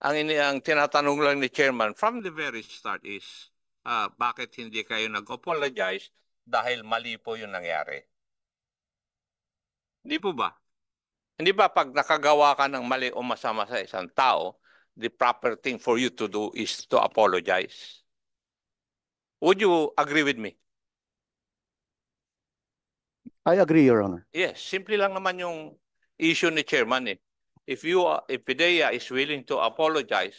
ang, ini, ang tinatanong lang ni chairman from the very start is, uh, bakit hindi kayo nag-apologize dahil mali po yung nangyari? Hindi po ba? Hindi ba pag nakagawa ka ng mali o masama sa isang tao, the proper thing for you to do is to apologize? Would you agree with me? I agree, Your Honor. Yes, simple lang naman yung issue ni Chairman eh if you are, if Pidea is willing to apologize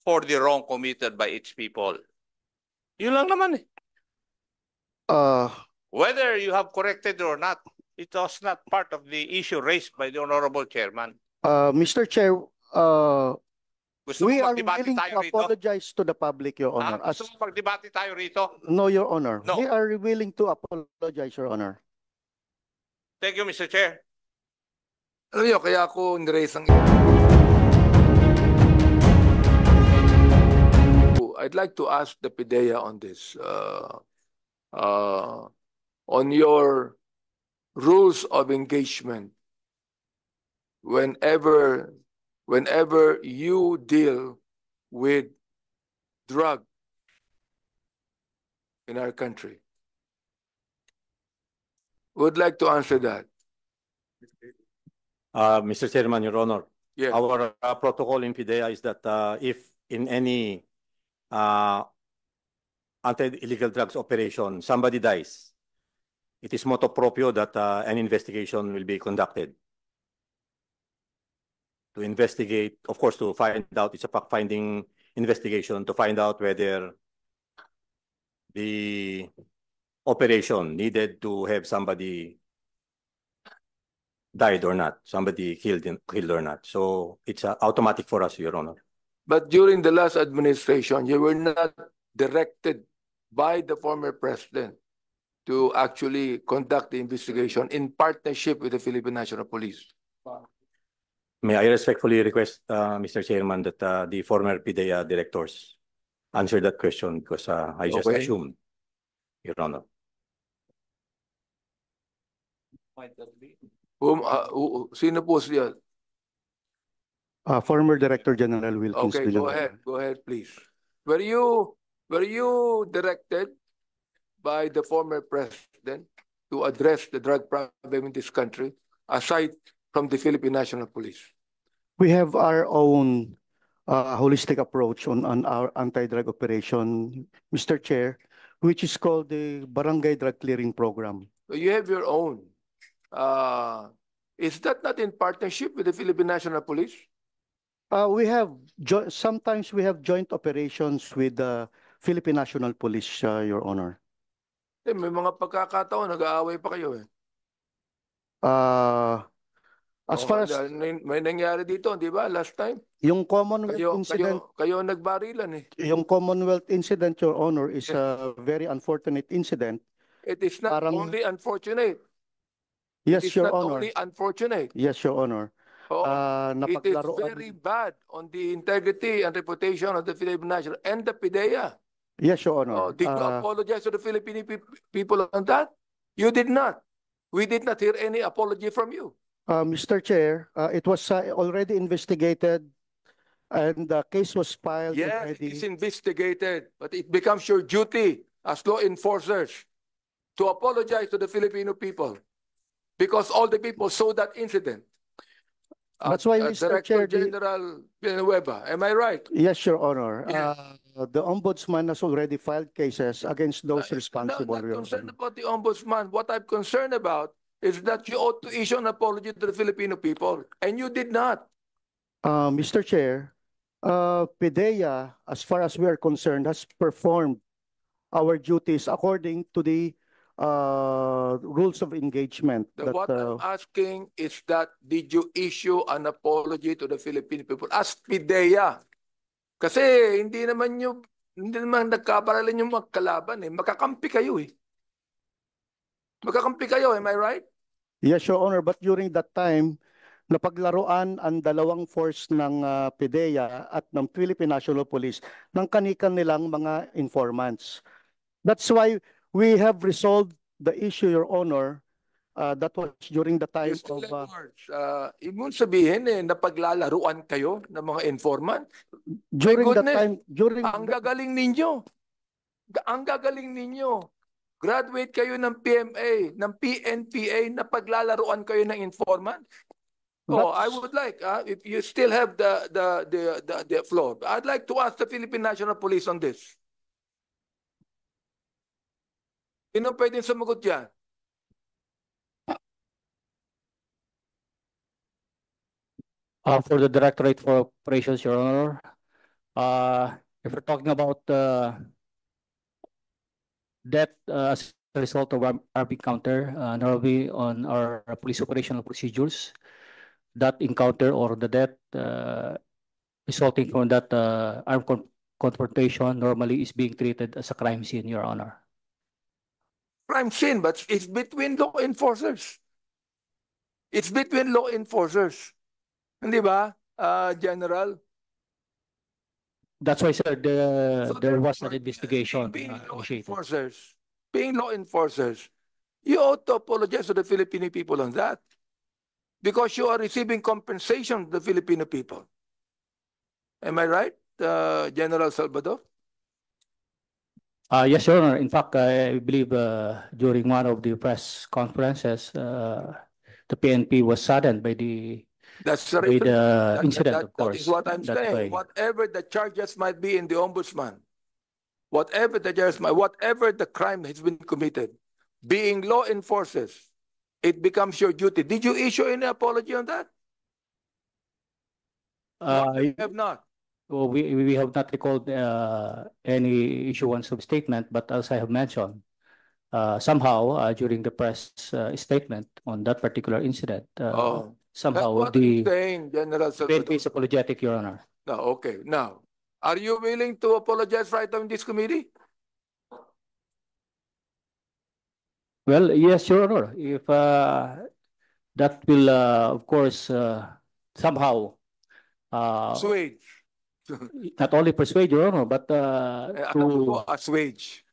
for the wrong committed by its people. Yun lang naman eh. Uh, Whether you have corrected or not, it was not part of the issue raised by the Honorable Chairman. Uh, ah, Mr. Chair, uh, gusto we are willing to rito? to the public, Your Honor. Ah, gusto As... mo magdebate tayo rito? No, Your Honor. No. We are willing to apologize, Your Honor. Thank you, Mr. Chair. Alam niyo, kaya ako ang... I'd like to ask the PIDEA on this. Uh, uh, on your rules of engagement, whenever, whenever you deal with drug in our country? Would like to answer that. Uh, Mr. Chairman, Your Honor, Yeah. our uh, protocol in PIDEA is that uh, if in any uh, anti-illegal drugs operation, somebody dies, it is motto proprio that uh, an investigation will be conducted. To investigate, of course, to find out, it's a fact-finding investigation to find out whether the operation needed to have somebody died or not, somebody killed him, killed or not. So it's uh, automatic for us, Your Honor. But during the last administration, you were not directed by the former president to actually conduct the investigation in partnership with the Philippine National Police. May I respectfully request, uh, Mr. Chairman, that uh, the former PDEA uh, directors answer that question because uh, I just okay. assumed, Your Honor. Whom, uh, who, sino po siya? Uh, former Director General Wilkins Okay, go ahead, go ahead, please. Were you, were you directed by the former president to address the drug problem in this country, aside from the Philippine National Police? We have our own uh, holistic approach on, on our anti-drug operation, Mr. Chair, which is called the Barangay Drug Clearing Program. You have your own. Uh, is that not in partnership with the Philippine National Police? Uh, we have sometimes we have joint operations with the Philippine National Police, uh, Your Honor. Eh, may mga pagkakataon, nag-aaway pa kayo eh. Uh, as oh, far as... May nangyari dito, di ba, last time? Yung Commonwealth kayo, incident... Kayo, kayo nagbarilan eh. Yung Commonwealth incident, Your Honor, is a very unfortunate incident. It is not Parang... only unfortunate. Yes, it is Your not Honor. only unfortunate. Yes, Your Honor. Oh, uh, it is very bad on the integrity and reputation of the Philippine National and the PIDEA. Yes, Your Honor. Oh, did you uh, apologize to the Philippine people on that? You did not. We did not hear any apology from you. Uh, Mr. Chair, uh, it was uh, already investigated and the case was filed Yes, already. it's investigated, but it becomes your duty as law enforcers to apologize to the Filipino people because all the people saw that incident. Uh, That's why, uh, Mr. Director Chair, General Villanueva, am I right? Yes, Your Honor. Yes. Uh, The ombudsman has already filed cases against uh, those responsible. No, I'm not concerned about the ombudsman. What I'm concerned about is that you ought to issue an apology to the Filipino people, and you did not. Uh, Mr. Chair, uh, PIDEA, as far as we are concerned, has performed our duties according to the uh, rules of engagement. That, what uh, I'm asking is that did you issue an apology to the Philippine people as PIDEA? Kasi hindi naman nyo, hindi naman nagkabaralan yung magkalaban eh. Makakampi kayo eh. Makakampi kayo, am I right? Yes, Your Honor, but during that time, napaglaruan ang dalawang force ng uh, PIDEA at ng Philippine National Police ng kanikan nilang mga informants. That's why We have resolved the issue, Your Honor. Uh, that was during the time Mr. of... Uh, Lords, uh, ibon sabihin eh, napaglalaruan kayo ng mga informant. During goodness, the time... During ang gagaling ninyo. Ang gagaling ninyo. Graduate kayo ng PMA, ng PNPA, napaglalaruan kayo ng informant. Oh, I would like, uh, if you still have the, the, the, the floor, I'd like to ask the Philippine National Police on this. Sino pwedeng sumagot dyan? Uh, for the Directorate for Operations, Your Honor, uh, if we're talking about uh, death uh, as a result of RP counter, uh, normally on our police operational procedures, that encounter or the death uh, resulting from that uh, armed confrontation normally is being treated as a crime scene, Your Honor crime scene, but it's between law enforcers. It's between law enforcers. Hindi ba, uh, General? That's why, sir, the, so there was an investigation. Uh, being uh, law initiated. enforcers, being law enforcers, you ought to apologize to the Filipino people on that because you are receiving compensation to the Filipino people. Am I right, uh, General Salvador? Uh, yes, Your Honor. In fact, I believe uh, during one of the press conferences, uh, the PNP was saddened by the That's by the incident, of course. That is what I'm saying. Whatever the charges might be in the ombudsman, whatever the charges might, whatever the crime has been committed, being law enforcers, it becomes your duty. Did you issue any apology on that? I have not we, we have not recalled uh, any issuance of statement, but as I have mentioned, uh, somehow uh, during the press uh, statement on that particular incident, uh, oh, somehow the saying, General is apologetic, Your Honor. No, okay. Now, are you willing to apologize right on this committee? Well, yes, Your Honor. If uh, that will, of course, somehow uh, Switch. not only persuade your honor but uh, eh, ano to assuage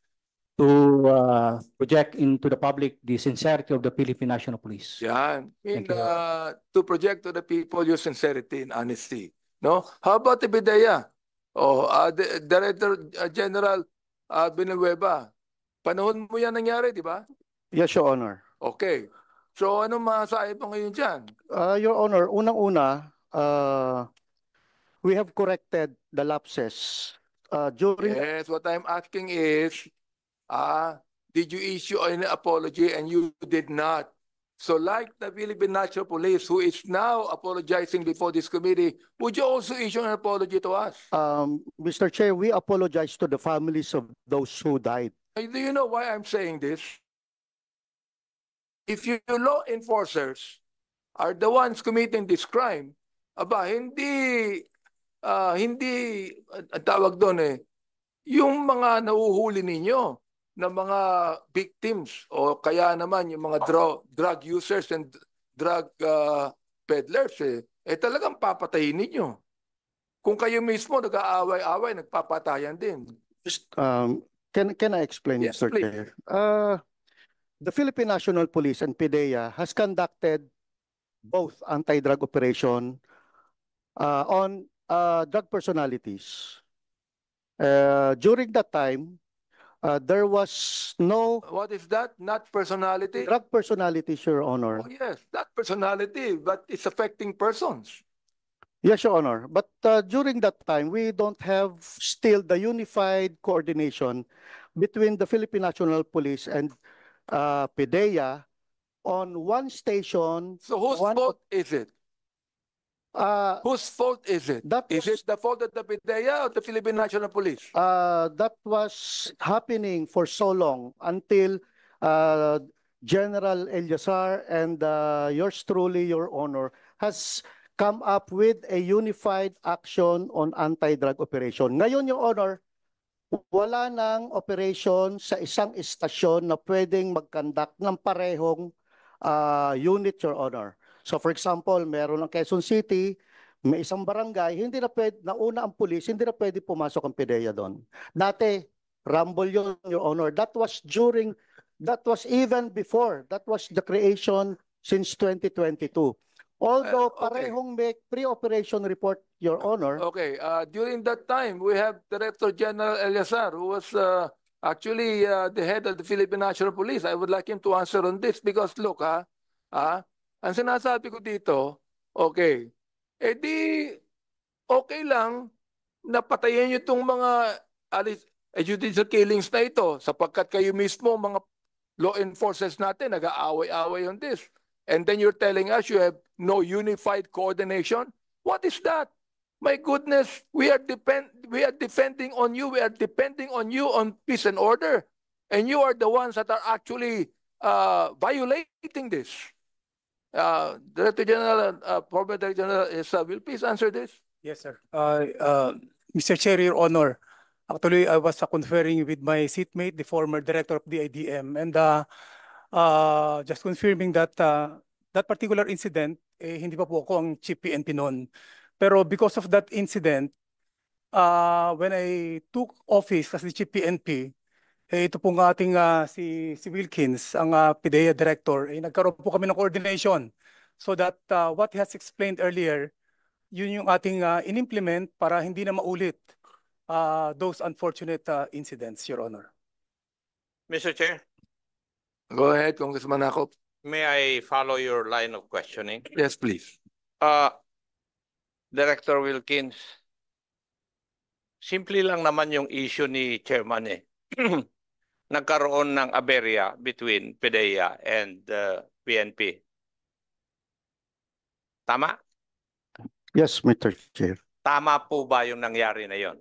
to uh, project into the public the sincerity of the Philippine National Police. Yeah, in, uh, to project to the people your sincerity and honesty. No, how about the Bidaya? Oh, uh, the, Director uh, General uh, Binueva, panahon mo yan nangyari, di ba? Yes, Your Honor. Okay. So ano masasabi mo ngayon dyan? Uh, Your Honor, unang-una, uh, we have corrected the lapses uh, during. Yes, what I'm asking is, uh, did you issue an apology and you did not? So like the Philippine National Police, who is now apologizing before this committee, would you also issue an apology to us? Um, Mr. Chair, we apologize to the families of those who died. And do you know why I'm saying this? If you law enforcers are the ones committing this crime, aba, hindi uh, hindi, ang tawag doon eh, yung mga nauhuli ninyo na mga victims o kaya naman yung mga dro- drug users and drug uh, peddlers eh, eh talagang papatayin ninyo. Kung kayo mismo nag-aaway-away, nagpapatayan din. um, can, can I explain, yes, Mr. Please. Uh, the Philippine National Police and PDEA has conducted both anti-drug operation uh, on uh, drug personalities. Uh, during that time, uh, there was no What is that? Not personality? drug personality, Your Honor. Oh, yes, drug personality, but it's affecting persons. Yes, Your Honor. But uh, during that time, we don't have still the unified coordination between the Philippine National Police and uh, PDEA on one station. So whose one fault is it? Uh, Whose fault is it? That Is was- it the fault of the PDEA or the Philippine National Police? Uh, that was happening for so long until uh, General Eliasar and uh, yours truly, Your Honor, has come up with a unified action on anti-drug operation. Ngayon, Your Honor, wala nang operation sa isang istasyon na pwedeng mag-conduct ng parehong uh, unit, Your Honor. So for example, meron ng Quezon City, may isang barangay, hindi na pwede, nauna ang pulis, hindi na pwede pumasok ang PDEA doon. Dati, rumble yun, Your Honor. That was during, that was even before, that was the creation since 2022. Although uh, okay. parehong may pre-operation report, Your Honor. Okay, uh, during that time, we have Director General Eliasar who was uh, actually uh, the head of the Philippine National Police. I would like him to answer on this because look, ha, ha, ah, ah ang sinasabi ko dito, okay, edi eh okay lang na patayin nyo itong mga alis, eh, judicial killings na ito sapagkat kayo mismo mga law enforcers natin nag-aaway-away on this. And then you're telling us you have no unified coordination? What is that? My goodness, we are depend we are depending on you. We are depending on you on peace and order. And you are the ones that are actually uh, violating this. Uh, Director General, uh, former Director General will please answer this. Yes, sir. Uh, uh, Mr. Chair, Your Honor, actually, I was uh, conferring with my seatmate, the former director of the IDM, and uh, uh, just confirming that uh, that particular incident, eh, hindi pa po ako ang chief PNP noon. Pero because of that incident, uh, when I took office as the chief PNP, eh, ito po pong ating uh, si, si Wilkins, ang uh, PIDEA director, eh, nagkaroon po kami ng coordination so that uh, what has explained earlier, yun yung ating uh, in-implement para hindi na maulit uh, those unfortunate uh, incidents, Your Honor. Mr. Chair? Go ahead, Congressman Akop. May I follow your line of questioning? Yes, please. Uh, Director Wilkins, simple lang naman yung issue ni Chairman eh. nagkaroon ng aberya between PDEA and uh, PNP. Tama? Yes, Mr. Chair. Tama po ba yung nangyari na yon?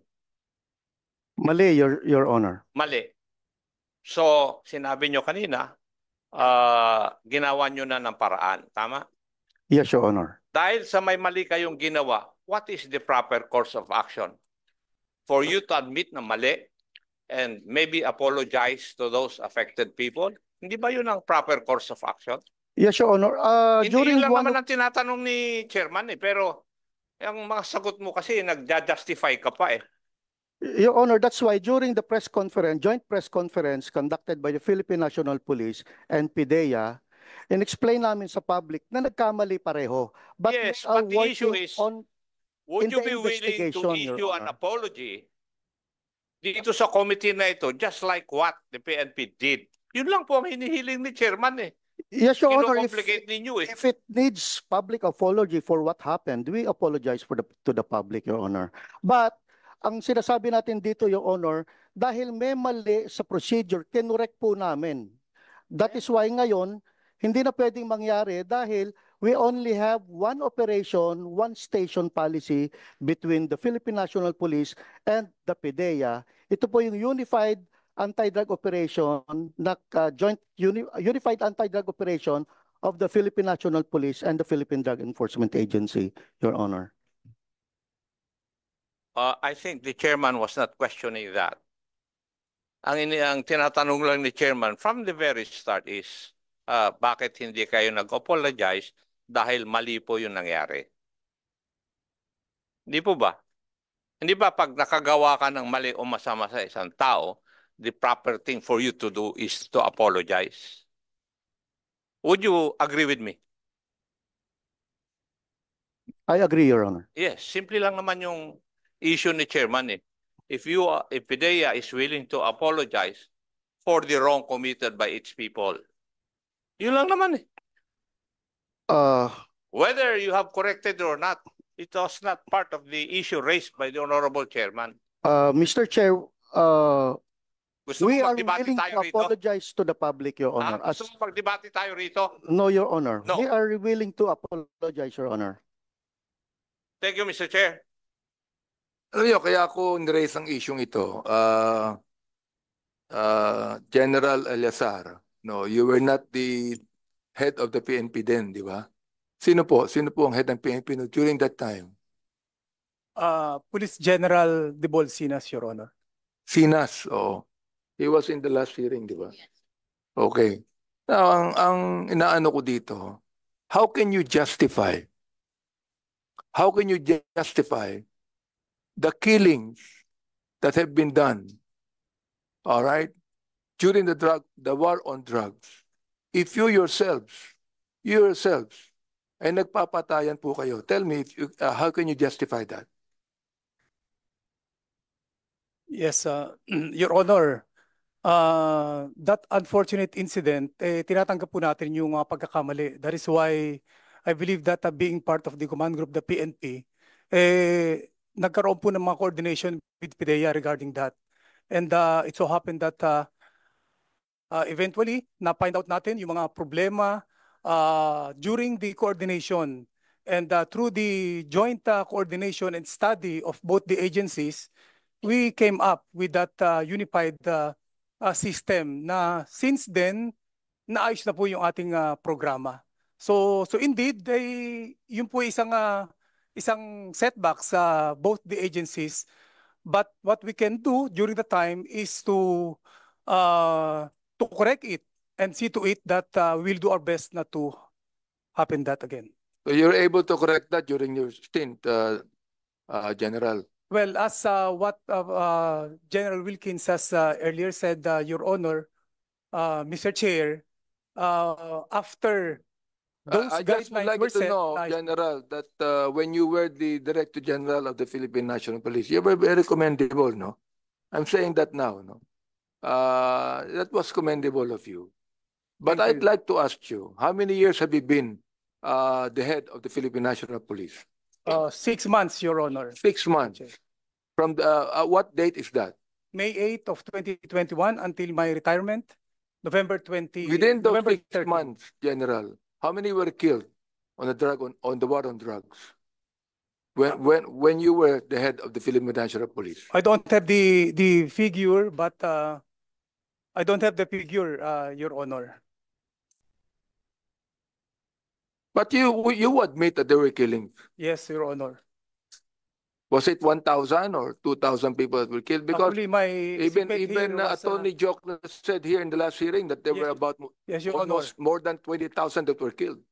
Mali, Your, Your Honor. Mali. So, sinabi nyo kanina, uh, ginawa nyo na ng paraan. Tama? Yes, Your Honor. Dahil sa may mali kayong ginawa, what is the proper course of action? For you to admit na mali, and maybe apologize to those affected people? Hindi ba yun ang proper course of action? Yes, Your Honor. Uh, Hindi during yun lang one... naman ang tinatanong ni Chairman eh, pero ang mga sagot mo kasi nag justify ka pa eh. Your Honor, that's why during the press conference, joint press conference conducted by the Philippine National Police and PIDEA, and explain namin sa public na nagkamali pareho. But yes, but the issue is, on, would you be willing to issue an apology dito sa committee na ito, just like what the PNP did. Yun lang po ang hinihiling ni Chairman eh. Yes, Your Honor, if, ninyo, eh. if it needs public apology for what happened, we apologize for the, to the public, Your Honor. But ang sinasabi natin dito, Your Honor, dahil may mali sa procedure, kinurek po namin. That is why ngayon, hindi na pwedeng mangyari dahil we only have one operation, one station policy between the Philippine National Police and the PDEA. Ito po yung Unified Anti-Drug Operation, na, uh, joint uni, Unified Anti-Drug Operation of the Philippine National Police and the Philippine Drug Enforcement Agency, Your Honor. Uh, I think the chairman was not questioning that. Ang, ini ang tinatanong lang ni chairman from the very start is, uh, bakit hindi kayo nag-apologize dahil mali po yung nangyari. Hindi po ba? Hindi ba pag nakagawa ka ng mali o masama sa isang tao, the proper thing for you to do is to apologize? Would you agree with me? I agree, Your Honor. Yes, simple lang naman yung issue ni Chairman eh. If you if PIDEA is willing to apologize for the wrong committed by its people, yun lang naman eh. Uh, Whether you have corrected or not, it was not part of the issue raised by the Honorable Chairman. uh, Mr. Chair, uh, Gusto we mo are willing tayo to rito? to the public, Your Ah, Honor. As, gusto mo magdebate tayo rito? no, Your Honor. No. We are willing to apologize, Your Honor. Thank you, Mr. Chair. Alam niyo, kaya ako in-raise ang isyong ito. Uh, uh, General Eleazar, no, you were not the head of the PNP then, di ba? Sino po? Sino po ang head ng PNP no, during that time? Uh, Police General Debol Sinas, Your Honor. Sinas, oo. He was in the last hearing, di ba? Okay. Now, ang, ang inaano ko dito, how can you justify, how can you justify the killings that have been done, all right, during the drug, the war on drugs? if you yourselves, you yourselves, ay nagpapatayan po kayo, tell me, if you, uh, how can you justify that? Yes, uh, Your Honor, uh, that unfortunate incident, eh, tinatanggap po natin yung uh, pagkakamali. That is why I believe that uh, being part of the command group, the PNP, eh, nagkaroon po ng mga coordination with PIDEA regarding that. And uh, it so happened that uh, uh, eventually na-find out natin yung mga problema uh, during the coordination. And uh, through the joint uh, coordination and study of both the agencies, we came up with that uh, unified uh, uh, system na since then, naayos na po yung ating uh, programa. So so indeed, they, yun po isang uh, isang setback sa both the agencies. But what we can do during the time is to uh, to correct it and see to it that uh, we'll do our best not to happen that again. So you're able to correct that during your stint, uh, uh, General? Well, as uh, what uh, uh, General Wilkins has earlier said, Your Honor, Mr. Chair, after those I guidelines just would like to know, I... General, that when you were the Director General of the Philippine National Police, you were very commendable, no? I'm saying that now, no? Uh, that was commendable of you. But Thank I'd you. like to ask you, how many years have you been uh, the head of the Philippine National Police? Uh, six months, Your Honor. Six months. From the, uh, uh, what date is that? May 8th of 2021 until my retirement, November 20. Within those November six 30. months, General, how many were killed on the drug on, on the war on drugs? When when when you were the head of the Philippine National Police? I don't have the the figure, but uh, I don't have the figure, uh, Your Honor. But you you admit that they were killing. Yes, Your Honor. Was it 1,000 or 2,000 people that were killed? Because Actually, my even even uh, uh, Attorney Jock said here in the last hearing that there were about Yes, Your Honor. almost more than 20,000 that were killed.